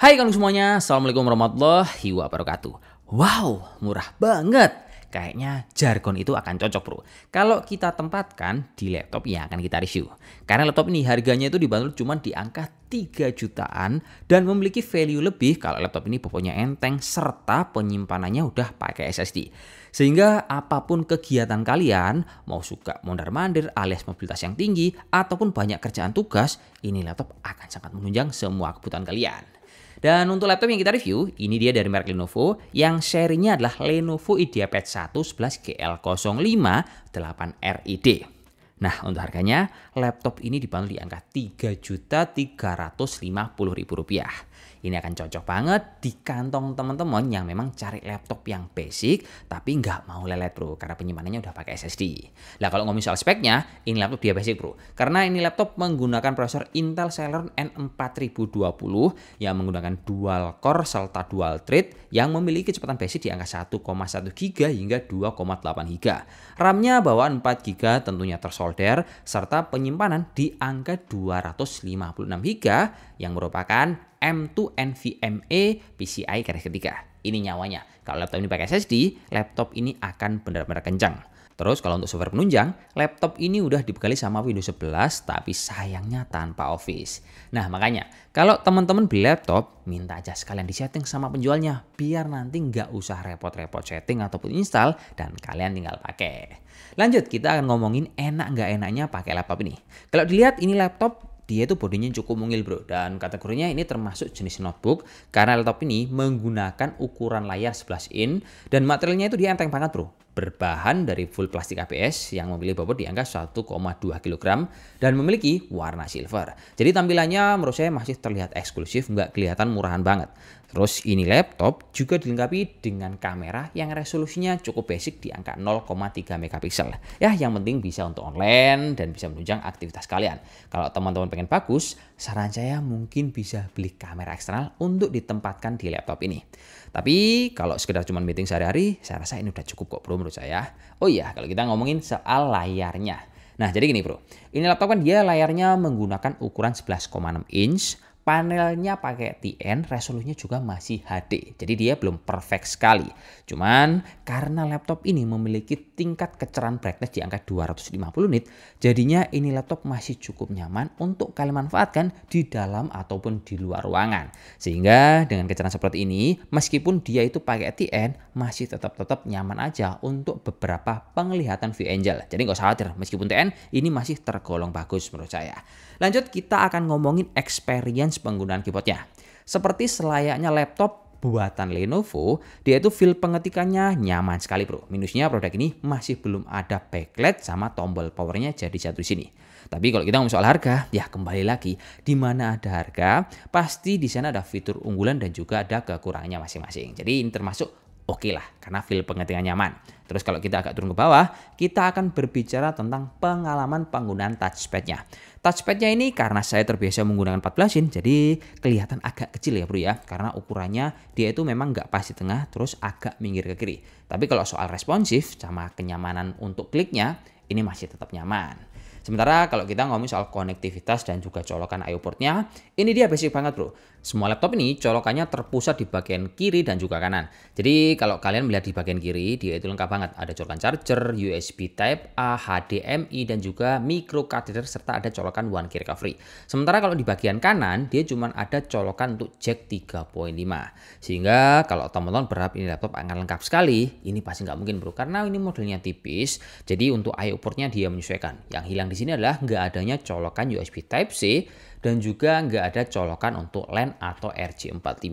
Hai kalian semuanya, Assalamualaikum warahmatullahi wabarakatuh. Wow, murah banget. Kayaknya jargon itu akan cocok bro. Kalau kita tempatkan di laptop yang akan kita review. Karena laptop ini harganya itu dibanderol cuma di angka 3 jutaan dan memiliki value lebih kalau laptop ini pokoknya enteng serta penyimpanannya udah pakai SSD. Sehingga apapun kegiatan kalian, mau suka mondar-mandir alias mobilitas yang tinggi ataupun banyak kerjaan tugas, ini laptop akan sangat menunjang semua kebutuhan kalian. Dan untuk laptop yang kita review, ini dia dari merek Lenovo yang serinya adalah Lenovo IdeaPad 1 11 gl 05 8 rid Nah, untuk harganya, laptop ini dibanderol di angka Rp3.350.000. Ini akan cocok banget di kantong teman-teman yang memang cari laptop yang basic tapi nggak mau lelet bro karena penyimpanannya udah pakai SSD. Nah kalau ngomongin soal speknya, ini laptop dia basic bro. Karena ini laptop menggunakan prosesor Intel Celeron N4020 yang menggunakan dual core serta dual thread yang memiliki kecepatan basic di angka 1,1 GB hingga 2,8 GB. RAM-nya bawaan 4 GB tentunya tersolong folder serta penyimpanan di angka 256 GB yang merupakan M2 NVMe PCI garis ketiga. Ini nyawanya. Kalau laptop ini pakai SSD, laptop ini akan benar-benar kencang. Terus kalau untuk software penunjang, laptop ini udah dibekali sama Windows 11 tapi sayangnya tanpa Office. Nah makanya kalau teman-teman beli laptop, minta aja sekalian disetting sama penjualnya biar nanti nggak usah repot-repot setting ataupun install dan kalian tinggal pakai. Lanjut kita akan ngomongin enak nggak enaknya pakai laptop ini. Kalau dilihat ini laptop dia itu bodinya cukup mungil bro dan kategorinya ini termasuk jenis notebook karena laptop ini menggunakan ukuran layar 11 in dan materialnya itu dia enteng banget bro berbahan dari full plastik ABS yang memilih bobot di angka 1,2 kg dan memiliki warna silver. Jadi tampilannya menurut saya masih terlihat eksklusif, nggak kelihatan murahan banget. Terus ini laptop juga dilengkapi dengan kamera yang resolusinya cukup basic di angka 0,3 megapiksel. Ya, yang penting bisa untuk online dan bisa menunjang aktivitas kalian. Kalau teman-teman pengen bagus, saran saya mungkin bisa beli kamera eksternal untuk ditempatkan di laptop ini. Tapi kalau sekedar cuma meeting sehari-hari, saya rasa ini udah cukup kok bro menurut saya. Oh iya, kalau kita ngomongin soal layarnya. Nah, jadi gini bro, ini laptop kan dia layarnya menggunakan ukuran 11,6 inch panelnya pakai TN, resolusinya juga masih HD. Jadi dia belum perfect sekali. Cuman karena laptop ini memiliki tingkat kecerahan brightness di angka 250 nit, jadinya ini laptop masih cukup nyaman untuk kalian manfaatkan di dalam ataupun di luar ruangan. Sehingga dengan kecerahan seperti ini, meskipun dia itu pakai TN, masih tetap-tetap nyaman aja untuk beberapa penglihatan view angel. Jadi nggak usah khawatir, meskipun TN ini masih tergolong bagus menurut saya. Lanjut kita akan ngomongin experience range penggunaan keyboardnya. Seperti selayaknya laptop buatan Lenovo, dia itu feel pengetikannya nyaman sekali bro. Minusnya produk ini masih belum ada backlight sama tombol powernya jadi jatuh di sini. Tapi kalau kita ngomong soal harga, ya kembali lagi, di mana ada harga, pasti di sana ada fitur unggulan dan juga ada kekurangannya masing-masing. Jadi ini termasuk oke okay lah karena feel pengetingan nyaman. Terus kalau kita agak turun ke bawah, kita akan berbicara tentang pengalaman penggunaan touchpadnya. Touchpadnya ini karena saya terbiasa menggunakan 14 in, jadi kelihatan agak kecil ya bro ya, karena ukurannya dia itu memang nggak pas di tengah, terus agak minggir ke kiri. Tapi kalau soal responsif sama kenyamanan untuk kliknya, ini masih tetap nyaman. Sementara kalau kita ngomong soal konektivitas dan juga colokan I/O portnya, ini dia basic banget bro. Semua laptop ini colokannya terpusat di bagian kiri dan juga kanan. Jadi kalau kalian melihat di bagian kiri, dia itu lengkap banget. Ada colokan charger, USB Type A, HDMI, dan juga micro card serta ada colokan one key recovery. Sementara kalau di bagian kanan, dia cuma ada colokan untuk jack 3.5. Sehingga kalau teman-teman berharap ini laptop akan lengkap sekali, ini pasti nggak mungkin bro. Karena ini modelnya tipis, jadi untuk I/O portnya dia menyesuaikan. Yang hilang di sini adalah nggak adanya colokan USB Type-C dan juga nggak ada colokan untuk LAN atau RJ45.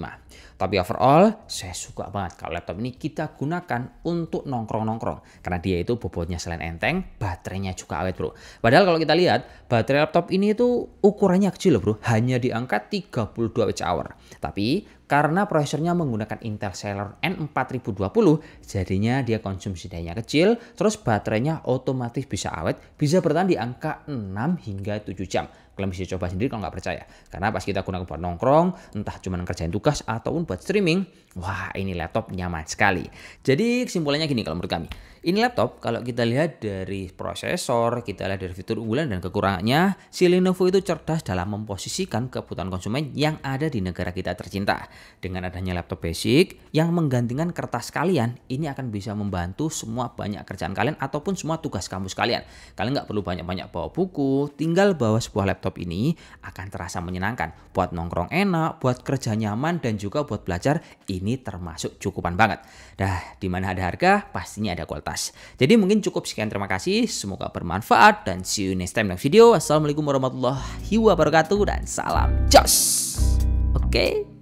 Tapi overall, saya suka banget kalau laptop ini kita gunakan untuk nongkrong-nongkrong. Karena dia itu bobotnya selain enteng, baterainya juga awet bro. Padahal kalau kita lihat, baterai laptop ini itu ukurannya kecil loh bro. Hanya diangkat 32 hour. Tapi karena prosesornya menggunakan Intel Celeron N4020, jadinya dia konsumsi dayanya kecil, terus baterainya otomatis bisa awet, bisa bertahan di angka 6 hingga 7 jam. Kalian bisa coba sendiri kalau nggak percaya. Karena pas kita gunakan buat nongkrong, entah cuma ngerjain tugas ataupun buat streaming, wah ini laptop nyaman sekali. Jadi kesimpulannya gini kalau menurut kami. Ini laptop kalau kita lihat dari prosesor, kita lihat dari fitur unggulan dan kekurangannya, si Lenovo itu cerdas dalam memposisikan kebutuhan konsumen yang ada di negara kita tercinta. Dengan adanya laptop basic yang menggantikan kertas kalian, ini akan bisa membantu semua banyak kerjaan kalian ataupun semua tugas kampus kalian. Kalian nggak perlu banyak-banyak bawa buku, tinggal bawa sebuah laptop laptop ini akan terasa menyenangkan. Buat nongkrong enak, buat kerja nyaman, dan juga buat belajar ini termasuk cukupan banget. Dah, mana ada harga, pastinya ada kualitas. Jadi mungkin cukup sekian terima kasih, semoga bermanfaat, dan see you next time next video. Assalamualaikum warahmatullahi wabarakatuh, dan salam joss! Oke? Okay?